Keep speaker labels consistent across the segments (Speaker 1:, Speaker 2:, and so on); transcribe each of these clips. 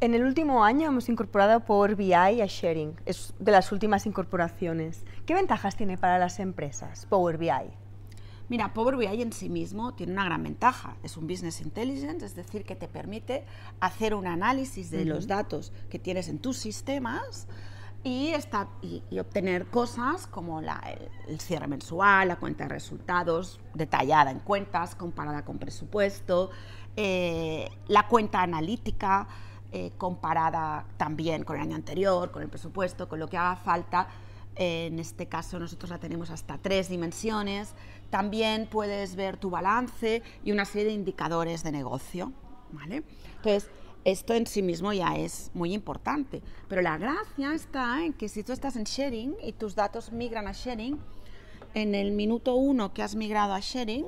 Speaker 1: En el último año hemos incorporado Power BI a Sharing, es de las últimas incorporaciones. ¿Qué ventajas tiene para las empresas Power BI? Mira, Power BI en sí mismo tiene una gran ventaja. Es un business intelligence, es decir, que te permite hacer un análisis de los datos que tienes en tus sistemas y, obtener cosas como el, cierre mensual, la cuenta de resultados, detallada en cuentas, comparada con presupuesto, eh, la cuenta analítica eh, comparada también con el año anterior, con el presupuesto, con lo que haga falta. Eh, en este caso nosotros la tenemos hasta tres dimensiones. También puedes ver tu balance y una serie de indicadores de negocio. ¿vale? Entonces, esto en sí mismo ya es muy importante. Pero la gracia está en que si tú estás en sharing y tus datos migran a sharing, en el minuto uno que has migrado a sharing,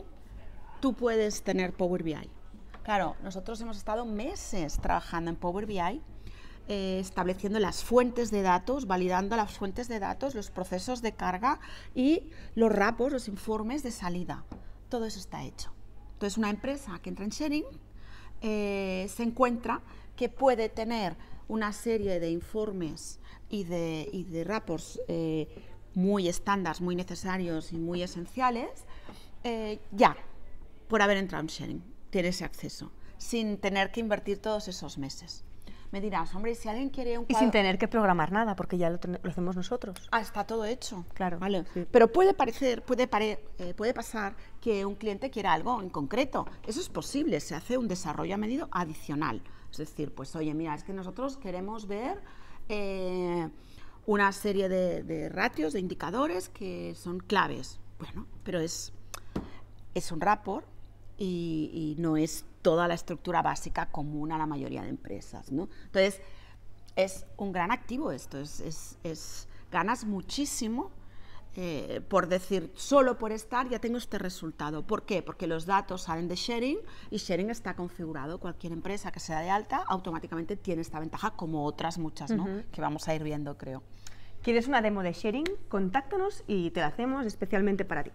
Speaker 1: tú puedes tener Power BI. Claro, nosotros hemos estado meses trabajando en Power BI, eh, estableciendo las fuentes de datos, validando las fuentes de datos, los procesos de carga y los rapos, los informes de salida. Todo eso está hecho. Entonces, una empresa que entra en sharing eh, se encuentra que puede tener una serie de informes y de, y rapos eh, muy estándar, muy necesarios y muy esenciales, ya, por haber entrado en sharing tiene ese acceso, sin tener que invertir todos esos meses. Me dirás, hombre, si alguien quiere un Y sin tener que programar nada, porque ya lo, hacemos nosotros. Ah, está todo hecho. Claro. Vale. Pero puede parecer, puede, pare, eh, puede pasar que un cliente quiera algo en concreto. Eso es posible, se hace un desarrollo a medida adicional. Es decir, pues oye, mira, es que nosotros queremos ver... Eh, una serie de, ratios, de indicadores que son claves. Bueno, pero es, es un rapport y, no es toda la estructura básica común a la mayoría de empresas. ¿no? Entonces, es un gran activo esto, es, ganas muchísimo eh, por decir, solo por estar ya tengo este resultado. ¿Por qué? Porque los datos salen de sharing y sharing está configurado. Cualquier empresa que sea de alta automáticamente tiene esta ventaja, como otras muchas, ¿no? Que vamos a ir viendo, creo. ¿Quieres una demo de sharing? Contáctanos y te la hacemos especialmente para ti.